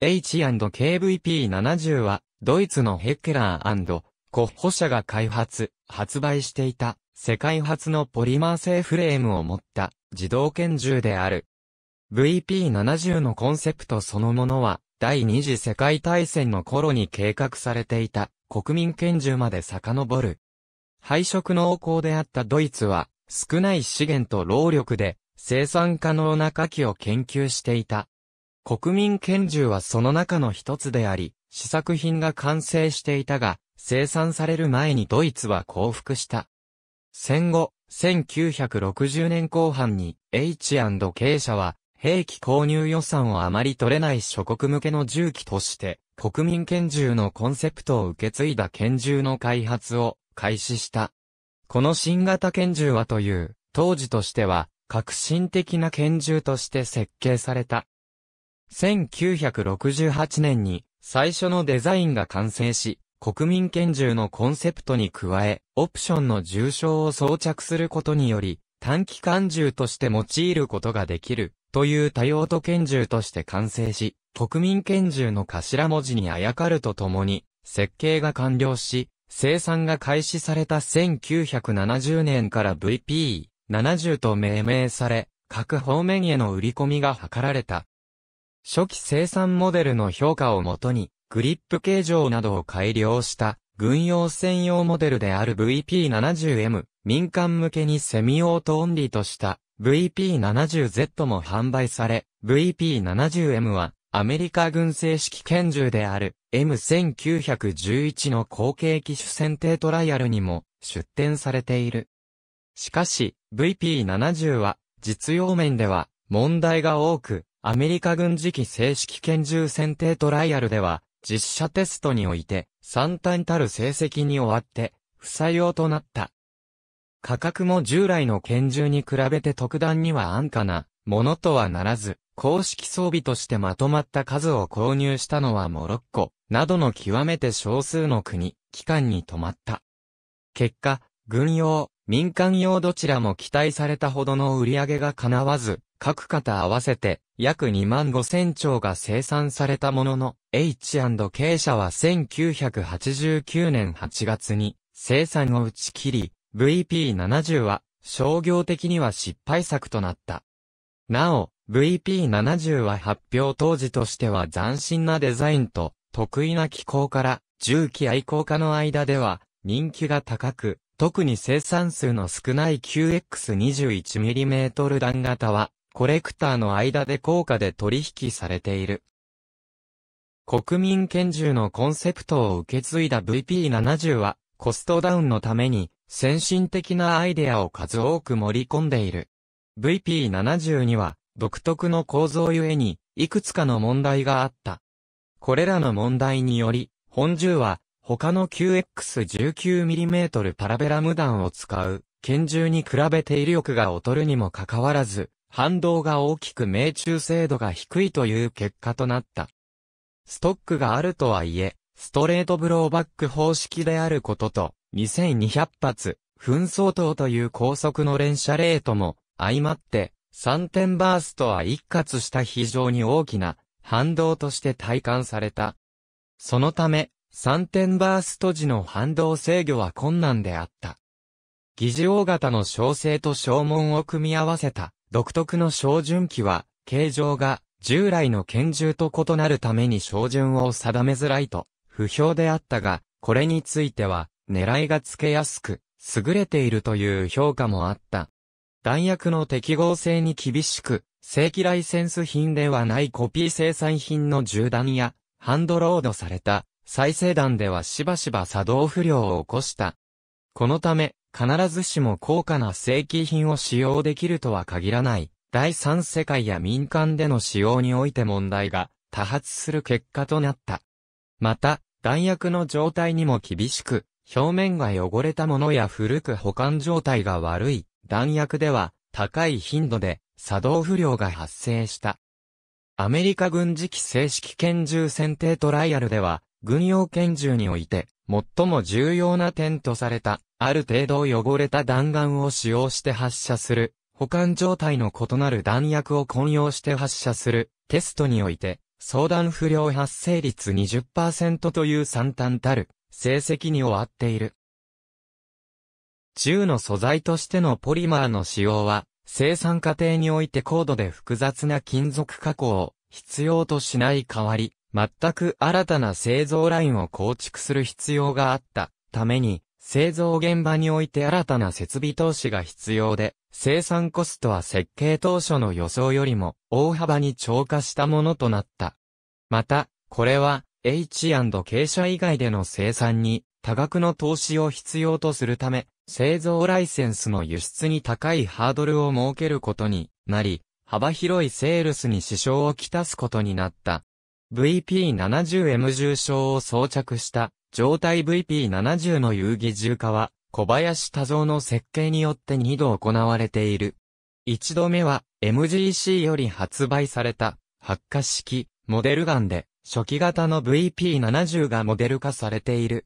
H&KVP70 は、ドイツのヘッケラーコッホ社が開発、発売していた、世界初のポリマー製フレームを持った自動拳銃である。VP70 のコンセプトそのものは、第二次世界大戦の頃に計画されていた国民拳銃まで遡る。配色濃厚であったドイツは、少ない資源と労力で生産可能な火器を研究していた国民拳銃はその中の一つであり、試作品が完成していたが、生産される前にドイツは降伏した。戦後、1960年後半に H&K 社は兵器購入予算をあまり取れない諸国向けの銃器として国民拳銃のコンセプトを受け継いだ拳銃の開発を開始した。この新型拳銃はという当時としては革新的な拳銃として設計された。1968年に最初のデザインが完成し、国民拳銃のコンセプトに加え、オプションの重傷を装着することにより、短期間銃として用いることができる、という多用途拳銃として完成し、国民拳銃の頭文字にあやかるとともに、設計が完了し、生産が開始された1970年から VP70 と命名され、各方面への売り込みが図られた。初期生産モデルの評価をもとに、グリップ形状などを改良した軍用専用モデルである VP70M、民間向けにセミオートオンリーとした VP70Z も販売され、VP70M はアメリカ軍正式拳銃である M1911 の後継機種選定トライアルにも出展されている。しかし、VP70 は実用面では問題が多く、アメリカ軍次期正式拳銃選定トライアルでは、実写テストにおいて、惨憺たる成績に終わって、不採用となった。価格も従来の拳銃に比べて特段には安価なものとはならず、公式装備としてまとまった数を購入したのはモロッコなどの極めて少数の国、機関に止まった。結果、軍用、民間用どちらも期待されたほどの売り上げが叶わず、各型合わせて約2万5千丁が生産されたものの、H&K 社は1989年8月に生産を打ち切り、VP70 は商業的には失敗作となった。なお、VP70 は発表当時としては斬新なデザインと得意な機構から重機愛好家の間では人気が高く、特に生産数の少ない q x 2 1 m m 弾型はコレクターの間で高価で取引されている。国民拳銃のコンセプトを受け継いだ VP70 は、コストダウンのために、先進的なアイデアを数多く盛り込んでいる。VP70 には、独特の構造ゆえに、いくつかの問題があった。これらの問題により、本銃は、他の 9X19mm パラベラム弾を使う、拳銃に比べて威力が劣るにもかかわらず、反動が大きく命中精度が低いという結果となった。ストックがあるとはいえ、ストレートブローバック方式であることと、2200発、紛争等という高速の連射レートも、相まって、3点バーストは一括した非常に大きな反動として体感された。そのため、3点バースト時の反動制御は困難であった。疑似大型の小生と小門を組み合わせた独特の照準器は、形状が従来の拳銃と異なるために照準を定めづらいと、不評であったが、これについては、狙いがつけやすく、優れているという評価もあった。弾薬の適合性に厳しく、正規ライセンス品ではないコピー生産品の銃弾や、ハンドロードされた、再生弾ではしばしば作動不良を起こした。このため、必ずしも高価な正規品を使用できるとは限らない。第三世界や民間での使用において問題が多発する結果となった。また、弾薬の状態にも厳しく、表面が汚れたものや古く保管状態が悪い弾薬では高い頻度で作動不良が発生した。アメリカ軍事機正式拳銃選定トライアルでは、軍用拳銃において最も重要な点とされたある程度汚れた弾丸を使用して発射する、保管状態の異なる弾薬を混用して発射する、テストにおいて、相談不良発生率20%という惨憺たる、成績に終わっている。銃の素材としてのポリマーの使用は、生産過程において高度で複雑な金属加工を必要としない代わり、全く新たな製造ラインを構築する必要があったために、製造現場において新たな設備投資が必要で、生産コストは設計当初の予想よりも大幅に超過したものとなった。また、これは H&K 社以外での生産に多額の投資を必要とするため、製造ライセンスの輸出に高いハードルを設けることになり、幅広いセールスに支障をきたすことになった。VP70M 重症を装着した状態 VP70 の遊戯重化は、小林多蔵の設計によって2度行われている。1度目は、MGC より発売された、発火式、モデルガンで、初期型の VP70 がモデル化されている。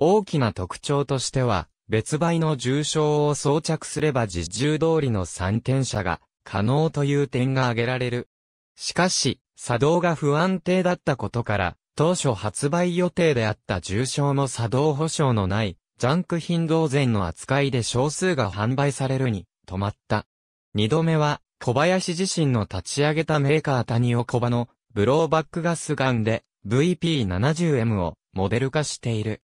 大きな特徴としては、別倍の重傷を装着すれば実銃通りの三転射が可能という点が挙げられる。しかし、作動が不安定だったことから、当初発売予定であった重症の作動保証のない、ジャンク品同然の扱いで少数が販売されるに、止まった。二度目は、小林自身の立ち上げたメーカー谷尾小場の、ブローバックガスガンで、VP70M を、モデル化している。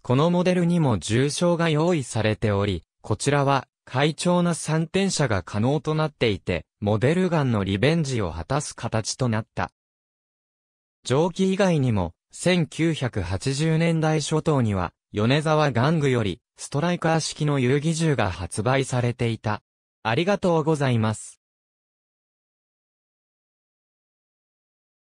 このモデルにも重症が用意されており、こちらは、快調な3転車が可能となっていて、モデルガンのリベンジを果たす形となった。蒸気以外にも、1980年代初頭には、米沢玩具より、ストライカー式の遊戯銃が発売されていた。ありがとうございます。